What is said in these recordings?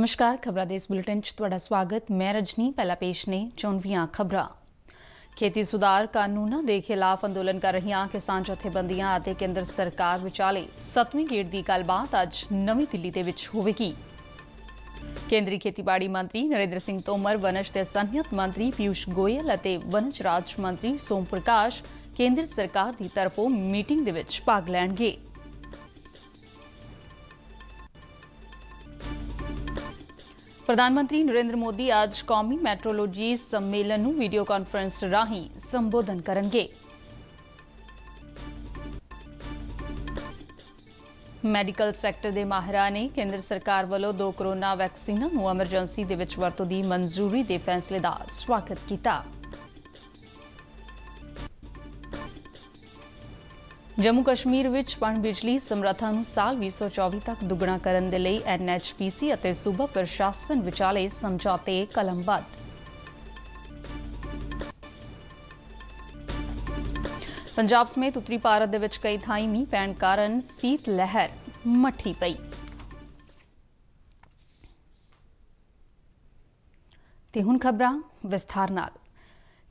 ਨਮਸਕਾਰ ਖਬਰਾਂ ਦੇ ਇਸ ਬੁਲੇਟਿਨ 'ਚ ਤੁਹਾਡਾ ਸਵਾਗਤ ਮੈਂ ਰਜਨੀ ਪਹਿਲਾ ਪੇਸ਼ ਨੇ ਚੌਨਵੀਆਂ ਖਬਰਾਂ ਖੇਤੀ ਸੁਧਾਰ ਕਾਨੂੰਨਾਂ ਦੇ ਖਿਲਾਫ ਅੰਦੋਲਨ ਕਰ ਰਹੀਆਂ ਕਿਸਾਨ ਜਥੇਬੰਦੀਆਂ ਅਤੇ ਕੇਂਦਰ ਸਰਕਾਰ ਵਿਚਾਲੇ 7ਵੀਂ ਗੇੜ ਦੀ ਗੱਲਬਾਤ ਅੱਜ ਨਵੀਂ ਦਿੱਲੀ ਦੇ ਵਿੱਚ ਹੋਵੇਗੀ ਕੇਂਦਰੀ ਖੇਤੀਬਾੜੀ ਮੰਤਰੀ ਨਰਿੰਦਰ ਸਿੰਘ ਤੋਮਰ ਵਨਜ ਤੇ ਸੰਨਿਤ ਮੰਤਰੀ ਪਿਊਸ਼ ਗੋਇਲ ਅਤੇ ਵਨਜ ਰਾਜ ਮੰਤਰੀ ਸੋਮ ਪ੍ਰਕਾਸ਼ ਕੇਂਦਰ ਸਰਕਾਰ ਦੀ ਤਰਫੋਂ ਮੀਟਿੰਗ ਦੇ ਵਿੱਚ ਭਾਗ ਲੈਣਗੇ ਪ੍ਰਧਾਨ ਮੰਤਰੀ ਨਰਿੰਦਰ ਮੋਦੀ ਅੱਜ ਕੌਮੀ ਮੈਟਰੋਲੋਜੀ ਸੰਮੇਲਨ ਨੂੰ ਵੀਡੀਓ ਕਾਨਫਰੰਸ ਰਾਹੀਂ ਸੰਬੋਧਨ ਕਰਨਗੇ ਮੈਡੀਕਲ ਸੈਕਟਰ ਦੇ ਮਾਹਿਰਾਂ ਨੇ ਕੇਂਦਰ ਸਰਕਾਰ ਵੱਲੋਂ ਦੋ ਕਰੋਨਾ ਵੈਕਸੀਨਾਂ ਨੂੰ ਐਮਰਜੈਂਸੀ ਦੇ ਵਿੱਚ ਵਰਤੋਂ ਦੀ ਮਨਜ਼ੂਰੀ ਦੇ ਫੈਸਲੇ ਦਾ ਸਵਾਗਤ ਕੀਤਾ ਜੰਮੂ ਕਸ਼ਮੀਰ ਵਿੱਚ ਪਣ ਬਿਜਲੀ ਸਮਰੱਥਾ ਨੂੰ ਸਾਲ 2024 ਤੱਕ ਦੁੱਗਣਾ ਕਰਨ ਦੇ ਲਈ ਐਨਐਚਪੀਸੀ ਅਤੇ ਸੂਬਾ ਪ੍ਰਸ਼ਾਸਨ ਵਿਚਾਲੇ ਸਮਝੌਤੇ ਕਲਮਬੱਧ ਪੰਜਾਬ ਸਮੇਤ ਉੱਤਰੀ ਭਾਰਤ ਦੇ ਵਿੱਚ ਕਈ ਥਾਈਂ ਮੀਂਹ ਪੈਣ ਕਾਰਨ ਸੀਤ ਲਹਿਰ ਮੱਠੀ ਪਈ ਤੇ ਹੁਣ ਖਬਰਾਂ ਵਿਸਥਾਰ ਨਾਲ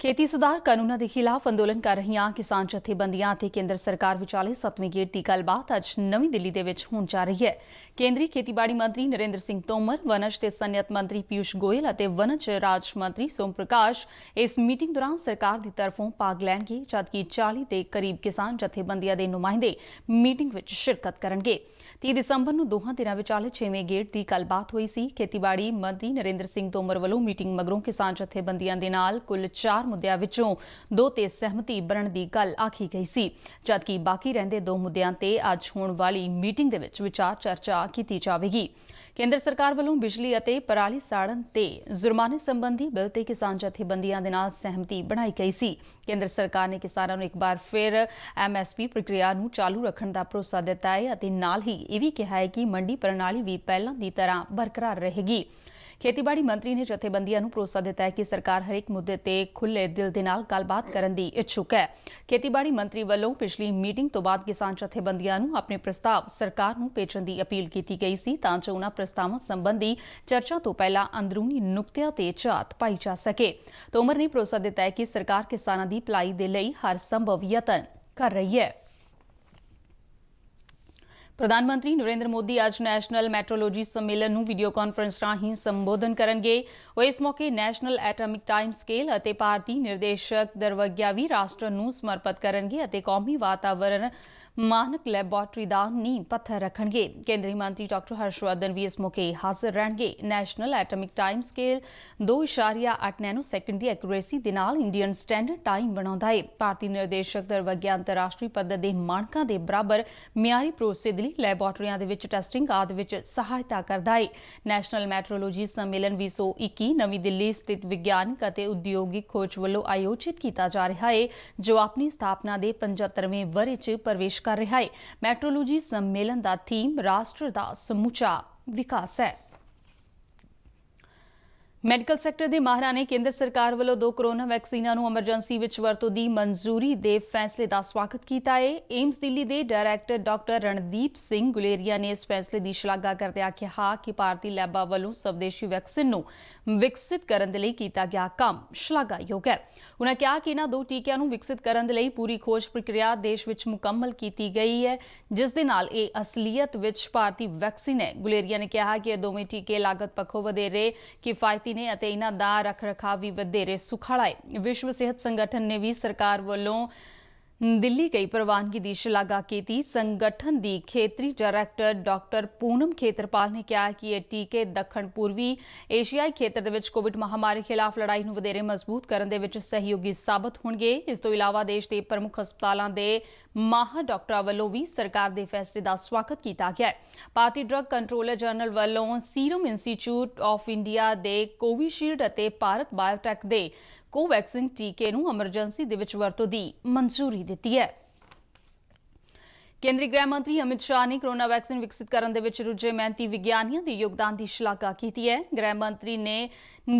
ਖੇਤੀ ਸੁਧਾਰ ਕਾਨੂੰਨਾਂ ਦੇ ਖਿਲਾਫ ਅੰਦੋਲਨ ਕਰ ਰਹੀਆਂ ਕਿਸਾਨ ਜਥੇਬੰਦੀਆਂ ਅਤੇ ਕੇਂਦਰ ਸਰਕਾਰ ਵਿਚਾਲੇ 7ਵੇਂ ਗੇਟ ਦੀ ਗੱਲਬਾਤ ਅੱਜ ਨਵੀਂ ਦਿੱਲੀ ਦੇ ਵਿੱਚ ਹੋਣ ਜਾ ਰਹੀ ਹੈ ਕੇਂਦਰੀ ਖੇਤੀਬਾੜੀ ਮੰਤਰੀ ਨਰਿੰਦਰ ਸਿੰਘ ਤੋਮਰ ਵਨਜ ਤੇ ਸਨਅਤ ਮੰਤਰੀ ਪਿਊਸ਼ ਗੋਇਲ ਅਤੇ ਵਨਜ ਰਾਜ ਮੰਤਰੀ ਸੋਮ ਪ੍ਰਕਾਸ਼ ਇਸ ਮੀਟਿੰਗ ਦੌਰਾਨ ਸਰਕਾਰ ਦੀ ਤਰਫੋਂ ਕੀ ਲੈਣਗੇ ਜਦਕਿ 40 ਦੇ ਕਰੀਬ ਕਿਸਾਨ ਜਥੇਬੰਦੀਆਂ ਦੇ ਨੁਮਾਇੰਦੇ ਮੀਟਿੰਗ ਵਿੱਚ ਸ਼ਿਰਕਤ ਕਰਨਗੇ 30 ਦਸੰਬਰ ਨੂੰ ਦੋਹਾਂ ਧਿਰਾਂ ਵਿਚਾਲੇ 6ਵੇਂ ਗੇਟ ਦੀ ਗੱਲਬਾਤ ਹੋਈ ਸੀ ਖੇਤੀਬਾੜੀ ਮੰਤਰੀ ਨਰਿੰਦਰ ਸਿੰਘ ਤੋਮਰ ਵੱਲੋਂ ਮੀਟਿੰਗ ਮਗਰੋਂ ਕਿਸਾਨ ਜਥੇਬੰਦੀਆਂ ਦੇ ਨਾਲ ਕੁੱਲ 4 ਮੁੱਦਿਆਂ ਵਿੱਚੋਂ ਦੋ ਤੇ ਸਹਿਮਤੀ ਬਣਨ ਦੀ ਗੱਲ ਆਖੀ ਗਈ ਸੀ ਜਦਕਿ ਬਾਕੀ ਰਹਿੰਦੇ ਦੋ ਮੁੱਦਿਆਂ ਤੇ ਅੱਜ ਹੋਣ ਵਾਲੀ ਮੀਟਿੰਗ ਦੇ ਵਿੱਚ ਵਿਚਾਰ ਚਰਚਾ ਕੀਤੀ ਜਾਵੇਗੀ ਕੇਂਦਰ ਸਰਕਾਰ ਵੱਲੋਂ ਬਿਜਲੀ ਅਤੇ ਪਰਾਲੀ ਸਾੜਨ ਤੇ ਜੁਰਮਾਨੇ ਸੰਬੰਧੀ ਬਿੱਲ ਤੇ ਕਿਸਾਨ ਜਥੇਬੰਦੀਆਂ ਦੇ ਨਾਲ ਸਹਿਮਤੀ ਬਣਾਈ ਗਈ ਸੀ ਕੇਂਦਰ ਸਰਕਾਰ ਨੇ ਕਿਸਾਨਾਂ ਨੂੰ ਇੱਕ ਵਾਰ ਫਿਰ ਐਮਐਸਪੀ ਪ੍ਰਕਿਰਿਆ ਨੂੰ ਚਾਲੂ ਰੱਖਣ ਦਾ ਭਰੋਸਾ ਦਿੱਤਾ ਹੈ ਅਤੇ ਨਾਲ ਹੀ ਇਹ ਵੀ ਕਿਹਾ ਹੈ ਕਿ ਮੰਡੀ ਪ੍ਰਣਾਲੀ ਵੀ ਪਹਿਲਾਂ ਦੀ ਤਰ੍ਹਾਂ ਬਰਕਰਾਰ ਰਹੇਗੀ ਖੇਤੀਬਾੜੀ ਮੰਤਰੀ ਨੇ ਜਥੇਬੰਦੀਆਂ ਨੂੰ ਭਰੋਸਾ ਦਿੱਤਾ ਹੈ ਕਿ ਸਰਕਾਰ ਹਰੇਕ ਮੁੱਦੇ ਤੇ ਖੁੱਲੇ ਦਿਲ ਦੇ ਨਾਲ ਗੱਲਬਾਤ ਕਰਨ ਦੀ ਇੱਛੁਕ ਹੈ ਖੇਤੀਬਾੜੀ ਮੰਤਰੀ ਵੱਲੋਂ ਪਿਛਲੀ ਮੀਟਿੰਗ ਤੋਂ ਬਾਅਦ ਕਿਸਾਨ ਜਥੇਬੰਦੀਆਂ ਨੂੰ ਆਪਣੇ ਪ੍ਰਸਤਾਵ ਸਰਕਾਰ ਨੂੰ ਭੇਜਣ ਦੀ ਅਪੀਲ ਕੀਤੀ ਗਈ ਸੀ ਤਾਂ ਜੋ ਉਹਨਾਂ ਪ੍ਰਸਤਾਵਾਂ ਸੰਬੰਧੀ ਚਰਚਾ ਤੋਂ ਪਹਿਲਾਂ ਅੰਦਰੂਨੀ ਨੁਕਤਿਆਂ ਤੇ ਝਾਤ ਪਾਈ ਜਾ ਸਕੇ ਤੋਮਰ ਨੇ ਭਰੋਸਾ ਦਿੱਤਾ ਹੈ ਕਿ ਸਰਕਾਰ ਕਿਸਾਨਾਂ ਦੀ ਭਲਾਈ ਦੇ ਲਈ ਹਰ ਸੰਭਵ ਯਤਨ ਕਰ ਰਹੀ ਹੈ ਪ੍ਰਧਾਨ ਮੰਤਰੀ ਨਰਿੰਦਰ ਮੋਦੀ ਅੱਜ ਨੈਸ਼ਨਲ ਮੈਟਰੋਲੋਜੀ ਸੰਮੇਲਨ ਨੂੰ ਵੀਡੀਓ ਕਾਨਫਰੰਸ ਰਾਹੀਂ ਸੰਬੋਧਨ ਕਰਨਗੇ ਉਹ ਇਸ ਮੌਕੇ ਨੈਸ਼ਨਲ ਐਟਮਿਕ ਟਾਈਮ ਸਕੇਲ ਅਤੇ ਭਾਰਤੀ ਨਿਰਦੇਸ਼ਕ ਦਰਵਗਿਆ ਵੀ ਰਾਸ਼ਟਰ ਨੂੰ ਸਮਰਪਿਤ ਕਰਨਗੇ ਅਤੇ ਕੌਮੀ ਵਾਤਾਵਰਣ ਮਾਨਕ ਲੈਬੋਰਟਰੀ ਦਾ ਨੀਂਹ ਪੱਥਰ ਰੱਖਣਗੇ ਕੇਂਦਰੀ ਮੰਤਰੀ ਡਾਕਟਰ ਹਰਸ਼ਵਰਧਨ ਵੀ ਇਸ ਮੌਕੇ ਹਾਜ਼ਰ ਰਹਿਣਗੇ national atomic time scale 2.8 nanosecond ਦੀ ਐਕੂਰੇਸੀ ਦੇ ਨਾਲ ਇੰਡੀਅਨ ਸਟੈਂਡਰਡ ਟਾਈਮ ਬਣਾਉਂਦਾ ਹੈ ਭਾਰਤੀ ਨਿਰਦੇਸ਼ਕ ਦਰ ਵਿਗਿਆਨ ਅੰਤਰਰਾਸ਼ਟਰੀ ਪੱਧਰ ਦੇ ਮਾਨਕਾਂ ਦੇ ਬਰਾਬਰ ਮਿਆਰੀ ਪ੍ਰੋਸੈਸ ਲਈ ਲੈਬੋਰਟਰੀਆਂ ਦੇ ਵਿੱਚ ਟੈਸਟਿੰਗ ਆਦਿ ਵਿੱਚ ਸਹਾਇਤਾ ਕਰਦਾ ਹੈ ਨੈਸ਼ਨਲ ਮੈਟਰੋਲੋਜੀ ਸੰਮੇਲਨ 2021 ਨਵੀਂ ਦਿੱਲੀ ਸਥਿਤ ਵਿਗਿਆਨਕ ਅਤੇ ਉਦਯੋਗਿਕ ਖੋਜ ਵੱਲੋਂ ਆਯੋਜਿਤ ਕੀਤਾ ਜਾ ਰਿਹਾ ਹੈ ਜੋ ਆਪਣੀ ਸਥਾਪਨਾ ਦੇ 75ਵੇਂ ਵਰ੍ਹੇ 'ਚ ਪ੍ਰਵੇਸ਼ ਕਰ ਰਿਹਾ ਹੈ ਮੈਟਰੋਲੋਜੀ ਸੰਮੇਲਨ ਦਾ ਥੀਮ ਰਾਸ਼ਟਰ ਦਾ ਸਮੂਚਾ ਵਿਕਾਸ ਹੈ ਮੈਡੀਕਲ ਸੈਕਟਰ ਦੇ ਮਾਹਰਾਂ ਨੇ ਕੇਂਦਰ ਸਰਕਾਰ ਵੱਲੋਂ ਦੋ ਕੋਰੋਨਾ ਵੈਕਸੀਨਾਂ ਨੂੰ ਐਮਰਜੈਂਸੀ ਵਿੱਚ ਵਰਤੋਂ ਦੀ ਮਨਜ਼ੂਰੀ ਦੇ ਫੈਸਲੇ ਦਾ ਸਵਾਗਤ ਕੀਤਾ ਹੈ ਏਮਸ ਦਿੱਲੀ ਦੇ ਡਾਇਰੈਕਟਰ ਡਾਕਟਰ ਰਣਦੀਪ ਸਿੰਘ ਗੁਲੇਰੀਆ ਨੇ ਇਸ ਫੈਸਲੇ ਦੀ ਸ਼ਲਾਘਾ ਕਰਦੇ ਆਖਿਆ ਕਿ ਭਾਰਤੀ ਲੈਬਾਂ ਵੱਲੋਂ ਸਵਦੇਸ਼ੀ ਵੈਕਸੀਨ ਨੂੰ ਵਿਕਸਿਤ ਕਰਨ ਦੇ ਲਈ ਕੀਤਾ ਗਿਆ ਕੰਮ ਸ਼ਲਾਘਾਯੋਗ ਹੈ ਉਹਨਾਂ ਕਿਹਾ ਕਿ ਇਹਨਾਂ ਦੋ ਟੀਕਿਆਂ ਨੂੰ ਵਿਕਸਿਤ ਕਰਨ ਦੇ ਲਈ ਪੂਰੀ ਖੋਜ ਪ੍ਰਕਿਰਿਆ ਦੇਸ਼ ਵਿੱਚ ਮੁਕੰਮਲ ਕੀਤੀ ਗਈ ਹੈ ਜਿਸ ਦੇ ਨਾਲ ਇਹ ਅਸਲੀਅਤ ਵਿੱਚ ਭਾਰਤੀ ਵੈਕਸੀਨ ਹੈ ਗੁਲੇਰੀਆ ਨੇ ਕਿਹਾ ਕਿ ਇਹ ਦੋਵੇਂ ਟੀਕੇ ਲਾਗਤ ਪੱਖੋਂ ਵਧੇਰੇ ਕਿਫਾਇਤੀ ਵਧਦੀ ਨੇ ਅਤੇ ਇਹਨਾਂ ਦਾ ਰੱਖ-ਰਖਾਵ ਵੀ ਵਧੇਰੇ ਸੁਖਾਲਾ ਹੈ ਵਿਸ਼ਵ ਸਿਹਤ ਸੰਗਠਨ ਨੇ ਵੀ ਸਰਕਾਰ ਵੱਲੋਂ ਦਿੱਲੀ ਗਈ ਪ੍ਰਵਾਨਗੀ ਦੀ ਸ਼ਲਾਘਾ ਕੀਤੀ ਸੰਗਠਨ ਦੀ ਖੇਤਰੀ ਡਾਇਰੈਕਟਰ ਡਾਕਟਰ ਪੂਨਮ ਖੇਤਰਪਾਲ ਨੇ ਕਿਹਾ ਕਿ ਇਹ ਟੀਕੇ ਦੱਖਣ ਪੂਰਵੀ ਏਸ਼ੀਆਈ ਖੇਤਰ ਦੇ ਵਿੱਚ ਕੋਵਿਡ ਮਹਾਮਾਰੀ ਖਿਲਾਫ ਲੜਾਈ ਨੂੰ ਵਧੇਰੇ ਮਜ਼ਬੂਤ ਕਰਨ ਦੇ ਵਿੱਚ ਸਹਿਯੋਗੀ ਸਾਬਤ ਹੋਣਗੇ ਇਸ ਤੋਂ ਇਲਾਵਾ ਦੇਸ਼ ਦੇ ਪ੍ਰਮੁੱਖ ਹਸਪਤਾਲਾਂ ਦੇ ਮਹਾ ਡਾਕਟਰਾਂ ਵੱਲੋਂ ਵੀ ਸਰਕਾਰ ਦੇ ਫੈਸਲੇ ਦਾ ਸਵਾਗਤ ਕੀਤਾ ਗਿਆ ਹੈ ਭਾਰਤੀ ਡਰੱਗ ਕੰਟਰੋਲਰ ਜਨਰਲ ਵੱਲੋਂ ਸੀਰਮ ਇੰਸਟੀਚਿਊਟ ਆਫ ਇੰਡੀਆ ਦੇ ਕੋਵਿਸ਼ੀਲਡ ਅਤੇ ਭਾਰਤ ਬਾਇਓਟੈਕ ਦੇ ਕੋਵੈਕਸਿਨ ਟੀਕੇ ਨੂੰ ਐਮਰਜੈਂਸੀ ਦੇ ਵਿੱਚ ਵਰਤੋਂ ਦੀ ਮਨਜ਼ੂਰੀ ਦਿੱਤੀ ਹੈ ਕੇਂਦਰੀ ਗ੍ਰਹਿ ਮੰਤਰੀ ਅਮਿਤ ਸ਼ਾਹ ਨੇ ਕੋਰੋਨਾ ਵੈਕਸੀਨ ਵਿਕਸਿਤ ਕਰਨ ਦੇ ਵਿੱਚ ਰੁੱਝੇ ਮਿਹਨਤੀ ਵਿਗਿਆਨੀਆਂ ਦੇ ਯੋਗਦਾਨ ਦੀ ਸ਼ਲਾਘਾ ਕੀਤੀ ਹੈ ਗ੍ਰਹਿ ਮੰਤਰੀ ਨੇ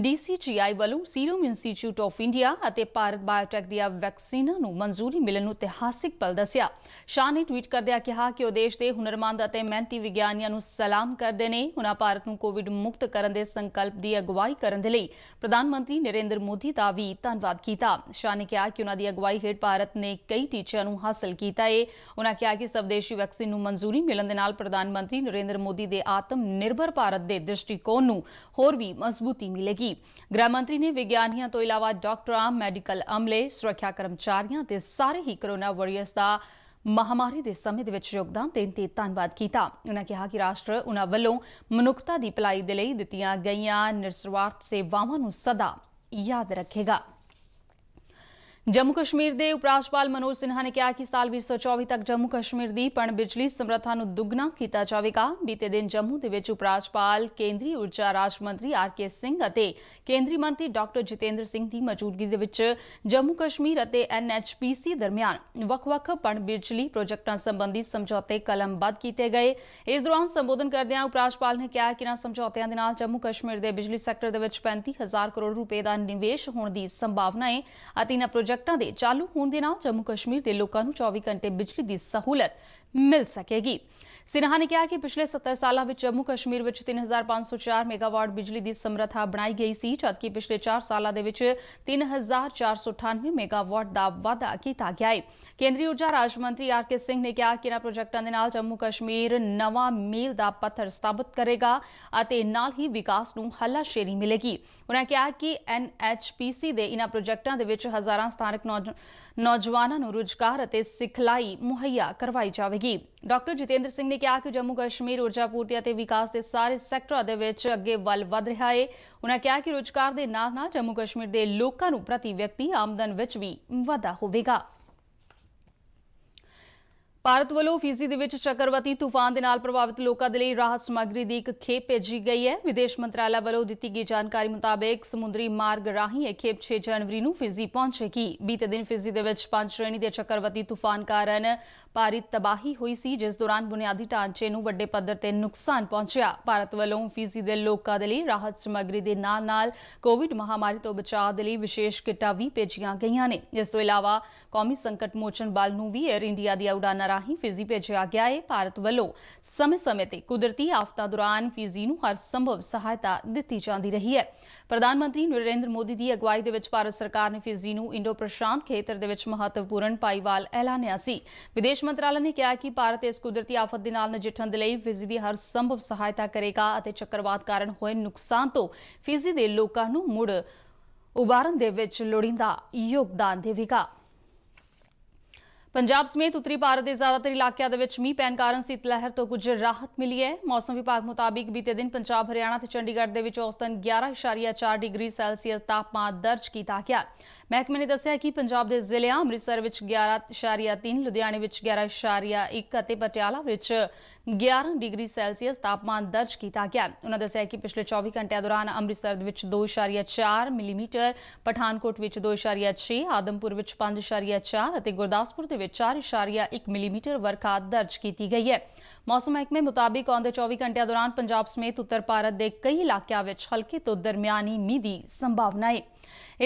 ਡੀਸੀਜੀਆਈ ਵੱਲੋਂ ਸੀਰਮ ਇੰਸਟੀਚਿਊਟ ਆਫ ਇੰਡੀਆ ਅਤੇ ਭਾਰਤ ਬਾਇਓਟੈਕ ਦੀਆਂ ਵੈਕਸੀਨਾਂ ਨੂੰ ਮਨਜ਼ੂਰੀ ਮਿਲਣ ਨੂੰ ਇਤਿਹਾਸਿਕ ਪਲ ਦੱਸਿਆ ਸ਼ਾਹ ਨੇ ਟਵੀਟ ਕਰਦਿਆਂ ਕਿਹਾ ਕਿ ਉਹ ਦੇਸ਼ ਦੇ ਹੁਨਰਮੰਦ ਅਤੇ ਮਿਹਨਤੀ ਵਿਗਿਆਨੀਆਂ ਨੂੰ ਸਲਾਮ ਕਰਦੇ ਨੇ ਉਹਨਾਂ ਭਾਰਤ ਨੂੰ ਕੋਵਿਡ ਮੁਕਤ ਕਰਨ ਦੇ ਸੰਕਲਪ ਦੀ ਅਗਵਾਈ ਕਰਨ ਦੇ ਲਈ ਪ੍ਰਧਾਨ ਮੰਤਰੀ ਨਰਿੰਦਰ ਮੋਦੀ ਦਾ ਵੀ ਧੰਨਵਾਦ ਕੀਤਾ ਸ਼ਾਹ ਨੇ ਕਿਹਾ ਕਿ ਉਹਨਾਂ ਦੀ ਅਗਵਾਈ ਹੇਠ ਭਾਰਤ ਨੇ ਕਈ ਟੀਚਿਆਂ ਨੂੰ ਹਾਸਲ ਕੀਤਾ ਹੈ ਉਹਨਾਂ ਕਿਹਾ ਕਿ ਸਵਦੇਸ਼ੀ ਵੈਕਸੀਨ ਨੂੰ ਮਨਜ਼ੂਰੀ ਮਿਲਣ ਦੇ ਨਾਲ ਪ੍ਰਧਾਨ ਮੰਤਰੀ ਨਰਿੰਦਰ ਮੋਦੀ ਦੇ ਆਤਮ ਨਿਰਭਰ ਭਾਰਤ ਦੇ ਦ੍ਰਿਸ਼ਟੀਕੋਣ ਨੂੰ ਹੋਰ ਵੀ ਮਜ਼ਬੂਤੀ ਮਿਲੇਗੀ ਗ੍ਰਹਿ ਮੰਤਰੀ ਨੇ ਵਿਗਿਆਨੀਆਂ ਤੋਂ ਇਲਾਵਾ ਡਾਕਟਰਾਂ ਮੈਡੀਕਲ ਅਮਲੇ ਸੁਰੱਖਿਆ ਕਰਮਚਾਰੀਆਂ ਤੇ ਸਾਰੇ ਹੀ ਕਰੋਨਾ ਵਾਰੀਅਰਸ ਦਾ ਮਹਾਮਾਰੀ ਦੇ ਸਮੇਂ ਦੇ ਵਿੱਚ ਯੋਗਦਾਨ ਦੇਣ ਤੇ ਧੰਨਵਾਦ ਕੀਤਾ ਉਹਨਾਂ ਕਿਹਾ ਕਿ ਰਾਸ਼ਟਰ ਉਹਨਾਂ ਵੱਲੋਂ ਮਨੁੱਖਤਾ ਦੀ ਭਲਾਈ ਦੇ ਲਈ ਦਿੱਤੀਆਂ ਗਈਆਂ ਨਿਰਸਵਾਰਥ ਸੇਵਾਵਾਂ ਨੂੰ ਸਦਾ ਯਾਦ ਰੱਖੇਗਾ ਜੰਮੂ ਕਸ਼ਮੀਰ ਦੇ ਉਪ ਰਾਜਪਾਲ ਮਨੋਜ ਸਿਨਹਾ ਨੇ ਕਿਹਾ ਕਿ ਸਾਲ 2024 ਤੱਕ ਜੰਮੂ ਕਸ਼ਮੀਰ ਦੀ ਪਣ ਬਿਜਲੀ ਸਮਰੱਥਾ ਨੂੰ ਦੁੱਗਣਾ ਕੀਤਾ ਜਾਵੇਗਾ ਬੀਤੇ ਦਿਨ ਜੰਮੂ ਦੇ ਵਿੱਚ ਉਪ ਰਾਜਪਾਲ ਕੇਂਦਰੀ ਊਰਜਾ ਰਾਜ ਮੰਤਰੀ ਆਰ ਕੇ ਸਿੰਘ ਅਤੇ ਕੇਂਦਰੀ ਮੰਤਰੀ ਡਾਕਟਰ ਜਿਤੇਂਦਰ ਸਿੰਘ ਦੀ ਮੌਜੂਦਗੀ ਦੇ ਵਿੱਚ ਜੰਮੂ ਕਸ਼ਮੀਰ ਅਤੇ ਐਨਐਚਪੀਸੀ ਦਰਮਿਆਨ ਵੱਖ-ਵੱਖ ਪਣ ਬਿਜਲੀ ਪ੍ਰੋਜੈਕਟਾਂ ਸੰਬੰਧੀ ਸਮਝੌਤੇ ਕਲਮਬੱਧ ਕੀਤੇ ਗਏ ਇਸ ਦੌਰਾਨ ਸੰਬੋਧਨ ਕਰਦਿਆਂ ਉਪ ਰਾਜਪਾਲ ਨੇ ਕਿਹਾ ਕਿ ਇਹਨਾਂ ਸਮਝੌਤਿਆਂ ਦੇ ਨਾਲ ਜੰਮੂ ਕਸ਼ਮੀਰ ਦੇ ਬਿਜਲੀ ਸੈਕਟਰ ਦੇ ਵਿੱਚ 35000 ਕਰੋੜ ਰੁਪਏ ਦਾ ਨਿਵੇਸ਼ ਹੋਣ ਦੀ ਸੰਭਾਵਨਾ ਹੈ ਅਤੇ ਇਹਨਾਂ ਪ੍ਰੋਜੈਕਟ ਪ੍ਰੋਜੈਕਟਾਂ ਦੇ ਚਾਲੂ ਹੋਣ ਦੇ ਨਾਲ ਜੰਮੂ ਕਸ਼ਮੀਰ ਦੇ ਲੋਕਾਂ ਨੂੰ 24 ਘੰਟੇ ਬਿਜਲੀ ਦੀ ਸਹੂਲਤ ਮਿਲ ਸਕੇਗੀ ਸਿਨਹਾ ਨੇ ਕਿਹਾ ਕਿ ਪਿਛਲੇ 70 ਸਾਲਾਂ ਵਿੱਚ ਜੰਮੂ ਕਸ਼ਮੀਰ ਵਿੱਚ 3504 ਮੈਗਾਵਾਟ ਬਿਜਲੀ ਦੀ ਸਮਰੱਥਾ ਬਣਾਈ ਗਈ ਸੀ ਜਦਕਿ ਪਿਛਲੇ 4 ਸਾਲਾਂ ਦੇ ਵਿੱਚ 3498 ਮੈਗਾਵਾਟ ਦਾ ਵਾਧਾ ਕੀਤਾ ਗਿਆ ਹੈ ਕੇਂਦਰੀ ਊਰਜਾ ਰਾਜ ਮੰਤਰੀ ਆਰ ਕੇ ਸਿੰਘ ਨੇ ਕਿਹਾ ਕਿ ਇਹਨਾਂ ਪ੍ਰੋਜੈਕਟਾਂ ਦੇ ਨਾਲ ਜੰਮੂ ਕਸ਼ਮੀਰ ਨਵਾਂ ਮੀਲ ਦਾ ਪੱਥਰ ਸਥਾਪਿਤ ਕਰੇਗਾ ਅਤੇ ਨਾਲ ਹੀ ਵਿਕਾਸ ਨੂੰ ਹੱਲਾਸ਼ੇਰੀ ਮਿਲੇਗੀ ਉਹਨਾਂ ਕਿਹਾ ਕਿ ਐਨਐਚਪੀਸੀ ਦੇ ਇਹਨਾਂ ਪ੍ਰੋਜੈਕਟਾਂ ਦੇ ਵਿੱਚ ਹਜ਼ਾਰਾਂ ਸਥਾਨਕ ਨੌਜਵਾਨਾਂ ਨੂੰ ਰੁਜ਼ਗਾਰ ਅਤੇ ਸਿਖਲਾਈ ਮੁਹੱਈਆ ਕਰਵਾਈ ਜਾਵੇਗੀ ਜਾਵੇਗੀ ਡਾਕਟਰ ਜਿਤੇਂਦਰ ਸਿੰਘ ਨੇ ਕਿਹਾ ਕਿ ਜੰਮੂ ਕਸ਼ਮੀਰ ਊਰਜਾ ਪੂਰਤੀ ਅਤੇ ਵਿਕਾਸ ਦੇ ਸਾਰੇ ਸੈਕਟਰਾਂ ਦੇ ਵਿੱਚ ਅੱਗੇ ਵੱਲ ਵਧ ਰਿਹਾ ਹੈ ਉਹਨਾਂ ਕਿਹਾ ਕਿ ਰੋਜ਼ਗਾਰ ਦੇ ਨਾਲ ਨਾਲ ਜੰਮੂ ਕਸ਼ਮੀਰ ਦੇ ਲੋਕਾਂ ਨੂੰ ਪ੍ਰਤੀ ਵਿਅਕਤੀ ਆਮਦਨ ਵਿੱਚ ਵੀ ਵਾਧਾ ਹੋਵੇਗਾ ਭਾਰਤ ਵੱਲੋਂ ਫੀਜੀ ਦੇ ਵਿੱਚ ਚੱਕਰਵਤੀ ਤੂਫਾਨ ਦੇ ਨਾਲ ਪ੍ਰਭਾਵਿਤ ਲੋਕਾਂ ਦੇ ਲਈ ਰਾਹਤ ਸਮੱਗਰੀ ਦੀ ਇੱਕ ਖੇਪ ਭੇਜੀ ਗਈ ਹੈ ਵਿਦੇਸ਼ ਮੰਤਰਾਲਾ ਵੱਲੋਂ ਦਿੱਤੀ ਗਈ ਜਾਣਕਾਰੀ ਮੁਤਾਬਕ ਸਮੁੰਦਰੀ ਮਾਰਗ ਰਾਹੀਂ ਇਹ ਖੇਪ 6 ਜਨਵਰੀ ਨੂੰ ਫਿਜੀ ਪਹੁੰਚੇਗੀ ਬੀਤੇ ਦਿਨ ਫਿਜੀ ਦੇ ਵਿੱਚ ਪੰਜ ਸ਼੍ਰੇਣੀ ਦੇ ਚੱਕਰਵਤੀ ਤੂਫਾਨ ਕਾਰਨ ਭਾਰੀ ਤਬਾਹੀ ਹੋਈ ਸੀ ਜਿਸ ਦੌਰਾਨ ਬੁਨਿਆਦੀ ਢਾਂਚੇ ਨੂੰ ਵੱਡੇ ਪੱਧਰ ਤੇ ਨੁਕਸਾਨ ਪਹੁੰਚਿਆ ਭਾਰਤ ਵੱਲੋਂ ਫਿਜੀ ਦੇ ਲੋਕਾਂ ਦੇ ਲਈ ਰਾਹਤ ਸਮੱਗਰੀ ਦੇ ਨਾਲ-ਨਾਲ ਕੋਵਿਡ ਮਹਾਮਾਰੀ ਤੋਂ ਬਚਾਅ ਦੇ ਲਈ ਵਿਸ਼ੇਸ਼ ਕਿੱਟਾਂ ਵੀ ਭੇਜੀਆਂ ਗਈਆਂ ਨੇ ਇਸ ਤੋਂ ਇਲਾਵਾ ਕੌਮੀ ਸੰਕਟ ਮੋਚਨ ਬਲ ਨੂੰ ਵੀ 에ਅਰ ਇੰਡੀਆ ਦੀ ਉਡਾਨਾਂ ਰਾਹੀਂ ਫਿਜੀ ਭੇਜਿਆ ਗਿਆ ਹੈ ਭਾਰਤ ਵੱਲੋਂ ਸਮੇਂ-ਸਮੇਂ ਤੇ ਕੁਦਰਤੀ ਆਫਤਾਂ ਦੌਰਾਨ ਫਿਜੀ ਨੂੰ ਹਰ ਸੰਭਵ ਸਹਾਇਤਾ ਦਿੱਤੀ ਜਾਂਦੀ ਰਹੀ ਹੈ ਪ੍ਰਧਾਨ ਮੰਤਰੀ ਨਰਿੰਦਰ ਮੋਦੀ ਦੀ ਅਗਵਾਈ ਦੇ ਵਿੱਚ ਭਾਰਤ ਸਰਕਾਰ ਨੇ ਫਿਜੀ ਨੂੰ ਇੰਡੋ-ਪ੍ਰਸ਼ਾਂਤ ਖੇਤਰ ਦੇ ਵਿੱਚ ਮਹੱਤਵਪੂਰਨ ਪਾਈਵਾਲ ਐਲਾਨਿਆ ਸੀ ਵਿਦੇਸ਼ ਮੰਤਰਾਲੇ ਨੇ ਕਿਹਾ ਕਿ ਭਾਰਤ ਇਸ ਕੁਦਰਤੀ ਆਫਤ ਦੇ ਨਾਲ ਨਜਿੱਠਣ ਦੇ ਲਈ ਫਿਜੀ ਦੀ ਹਰ ਸੰਭਵ ਸਹਾਇਤਾ ਕਰੇਗਾ ਅਤੇ ਚੱਕਰਵਾਤ ਕਾਰਨ ਹੋਏ ਨੁਕਸਾਨ ਤੋਂ ਫਿਜੀ ਦੇ ਲੋਕਾਂ ਨੂੰ ਮੁੜ ਉਭਾਰਨ ਦੇ ਵਿੱਚ ਲੋੜੀਂਦਾ ਯੋਗਦਾਨ ਦੇਵੇਗਾ ਪੰਜਾਬ ਸਮੇਤ ਉੱਤਰੀ ਭਾਰਤ ਦੇ ਜ਼ਿਆਦਾਤਰ ਇਲਾਕਿਆਂ ਦੇ ਵਿੱਚ ਮੀਂਹ ਪੈਣ ਕਾਰਨ ਸੀਤ ਲਹਿਰ ਤੋਂ ਕੁਝ ਰਾਹਤ ਮਿਲੀ ਹੈ ਮੌਸਮ ਵਿਭਾਗ ਮੁਤਾਬਿਕ ਬੀਤੇ ਦਿਨ ਪੰਜਾਬ ਹਰਿਆਣਾ ਤੇ ਚੰਡੀਗੜ੍ਹ ਦੇ ਵਿੱਚ ਔਸਤਨ 11.4 ਡਿਗਰੀ ਸੈਲਸੀਅਸ ਤਾਪਮਾਨ ਦਰਜ ਕੀਤਾ ਗਿਆ ਮਹਿਕਮੇ ਨੇ ਦੱਸਿਆ ਕਿ ਪੰਜਾਬ ਦੇ ਜ਼ਿਲ੍ਹਿਆਂ ਅੰਮ੍ਰਿਤਸਰ ਵਿੱਚ 11.3 ਲੁਧਿਆਣੇ ਵਿੱਚ 11.1 ਅਤੇ ਪਟਿਆਲਾ ਵਿੱਚ 11 ਡਿਗਰੀ ਸੈਲਸੀਅਸ ਤਾਪਮਾਨ ਦਰਜ ਕੀਤਾ ਗਿਆ ਉਹਨਾਂ ਦੱਸਿਆ ਕਿ ਪਿਛਲੇ 24 ਘੰਟਿਆਂ ਦੌਰਾਨ ਅੰਮ੍ਰਿਤਸਰ ਦੇ ਵਿੱਚ 2.4 ਮਿਲੀਮੀਟਰ ਪਠਾਨਕੋਟ ਵਿੱਚ 2.6 ਆਦਮਪੁਰ ਵਿੱਚ 5.4 ਅਤੇ ਗੁਰਦਾਸਪੁਰ ਦੇ ਵਿੱਚ 4.1 मिलीमीटर ਵਰਖਾ ਦਰਜ ਕੀਤੀ ਗਈ ਹੈ ਮੌਸਮ ਵਿਭਾਗ ਮੁਤਾਬਿਕ ਆਉਂਦੇ 24 ਘੰਟਿਆਂ ਦੌਰਾਨ ਪੰਜਾਬ ਸਮੇਤ ਉੱਤਰ ਭਾਰਤ ਦੇ ਕਈ ਇਲਾਕਿਆਂ ਵਿੱਚ ਹਲਕੀ ਤੋਂ ਦਰਮਿਆਨੀ ਮੀਂਹ ਦੀ ਸੰਭਾਵਨਾ ਹੈ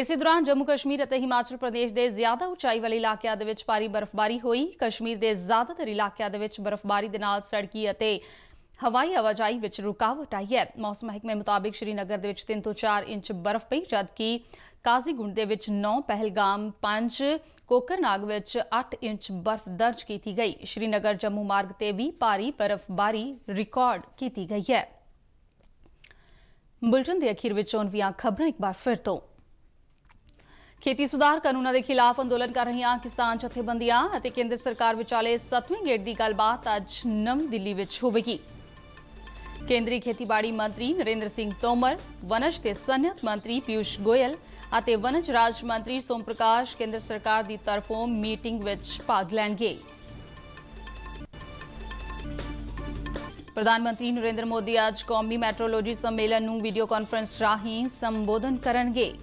ਇਸੇ ਦੌਰਾਨ ਜੰਮੂ ਕਸ਼ਮੀਰ ਅਤੇ ਹਿਮਾਚਲ ਪ੍ਰਦੇਸ਼ ਦੇ ਜ਼ਿਆਦਾ ਉਚਾਈ ਵਾਲੇ ਇਲਾਕਿਆਂ ਦੇ ਵਿੱਚ ਭਾਰੀ ਬਰਫ਼ਬਾਰੀ ਹੋਈ ਕਸ਼ਮੀਰ ਦੇ ਜ਼ਿਆਦਾਤਰ ਇਲਾਕਿਆਂ ਦੇ ਵਿੱਚ ਬਰਫ਼ਬਾਰੀ ਦੇ ਨਾਲ ਸੜਕੀ ਅਤੇ ਹਵਾਈ ਆਵਾਜਾਈ ਵਿੱਚ ਰੁਕਾਵਟ ਆਈ ਹੈ ਮੌਸਮ ਮਹਿਕਮੇ ਮੁਤਾਬਿਕ ਸ਼੍ਰੀਨਗਰ ਦੇ ਵਿੱਚ 3 ਤੋਂ 4 ਇੰਚ ਬਰਫ਼ ਪਈ ਜਦਕਿ ਕਾਜ਼ੀਗੁੰਡ ਦੇ ਵਿੱਚ 9 ਪਹਿਲਗਾਮ 5 ਕੋਕਰਨਾਗ ਵਿੱਚ 8 ਇੰਚ ਬਰਫ਼ ਦਰਜ ਕੀਤੀ ਗਈ ਸ਼੍ਰੀਨਗਰ ਜੰਮੂ ਮਾਰਗ ਤੇ ਵੀ ਭਾਰੀ ਬਰਫ਼ਬਾਰੀ ਰਿਕਾਰਡ ਕੀਤੀ ਗਈ ਹੈ ਬੁਲਟਨ ਦੇ ਅਖੀਰ ਵਿੱਚ ਚੋਣਵੀਆਂ ਖਬਰਾਂ ਇੱਕ ਵਾਰ ਫਿਰ ਤੋਂ ਖੇਤੀ ਸੁਧਾਰ ਕਾਨੂੰਨਾਂ ਦੇ ਖਿਲਾਫ ਅੰਦੋਲਨ ਕਰ ਰਹੀਆਂ ਕਿਸਾਨ ਜਥੇਬੰਦੀਆਂ ਅਤੇ ਕੇਂਦਰ ਸਰਕਾਰ ਵਿਚਾਲੇ 7ਵੇਂ ਗੇੜ ਦੀ ਗੱਲਬਾਤ ਅੱਜ ਨਵੀਂ ਦਿੱਲੀ ਵਿੱਚ ਹੋਵੇਗੀ ਕੇਂਦਰੀ ਖੇਤੀਬਾੜੀ ਮੰਤਰੀ ਨਰਿੰਦਰ ਸਿੰਘ ਤੋਮਰ ਵਨਜ ਤੇ ਸਨਅਤ ਮੰਤਰੀ ਪਿਊਸ਼ ਗੋਇਲ ਅਤੇ ਵਨਜ ਰਾਜ ਮੰਤਰੀ ਸੋਮ ਪ੍ਰਕਾਸ਼ ਕੇਂਦਰ ਸਰਕਾਰ ਦੀ ਤਰਫੋਂ ਮੀਟਿੰਗ ਵਿੱਚ ਭਾਗ ਲੈਣਗੇ ਪ੍ਰਧਾਨ ਮੰਤਰੀ ਨਰਿੰਦਰ ਮੋਦੀ ਅੱਜ ਕੌਮੀ ਮੈਟਰੋਲੋਜੀ ਸੰਮੇਲਨ ਨੂੰ ਵੀਡੀਓ ਕਾਨਫਰੰਸ ਰਾਹੀਂ ਸੰਬੋਧਨ ਕਰਨਗੇ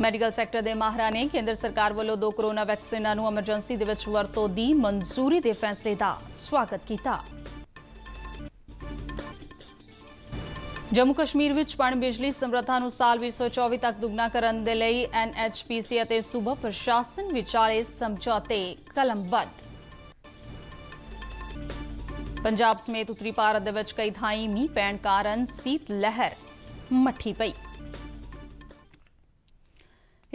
ਮੈਡੀਕਲ ਸੈਕਟਰ ਦੇ ਮਾਹਰਾਂ ਨੇ ਕੇਂਦਰ ਸਰਕਾਰ ਵੱਲੋਂ ਦੋ ਕਰੋਨਾ ਵੈਕਸੀਨਾਂ ਨੂੰ ਐਮਰਜੈਂਸੀ ਦੇ ਵਿੱਚ ਵਰਤੋਂ ਦੀ ਮਨਜ਼ੂਰੀ ਦੇ ਫੈਸਲੇ ਦਾ ਸਵਾਗਤ ਕੀਤਾ ਜੰਮੂ ਕਸ਼ਮੀਰ ਵਿੱਚ ਪਣ ਬਿਜਲੀ ਸਮਰੱਥਾ ਨੂੰ ਸਾਲ 2024 ਤੱਕ ਦੁੱਗਣਾ ਕਰਨ ਦੇ ਲਈ ਐਨਐਚਪੀਸੀ ਅਤੇ ਸੂਬਾ ਪ੍ਰਸ਼ਾਸਨ ਵਿਚਾਲੇ ਸਮਝੌਤੇ ਕਲਮਬੱਧ ਪੰਜਾਬ ਸਮੇਤ ਉੱਤਰੀ ਭਾਰਤ ਦੇ ਵਿੱਚ ਕਈ ਥਾਈਂ ਮੀਂਹ ਪੈਣ ਕਾਰਨ ਸੀਤ ਲਹਿਰ ਮੱਠੀ ਪਈ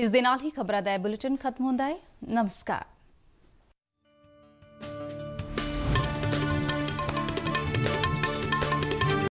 ਇਸ ਦੇ ਨਾਲ ਹੀ ਖਬਰਾਂ ਦਾ ਬੁਲੇਟਿਨ ਖਤਮ ਹੁੰਦਾ ਹੈ ਨਮਸਕਾਰ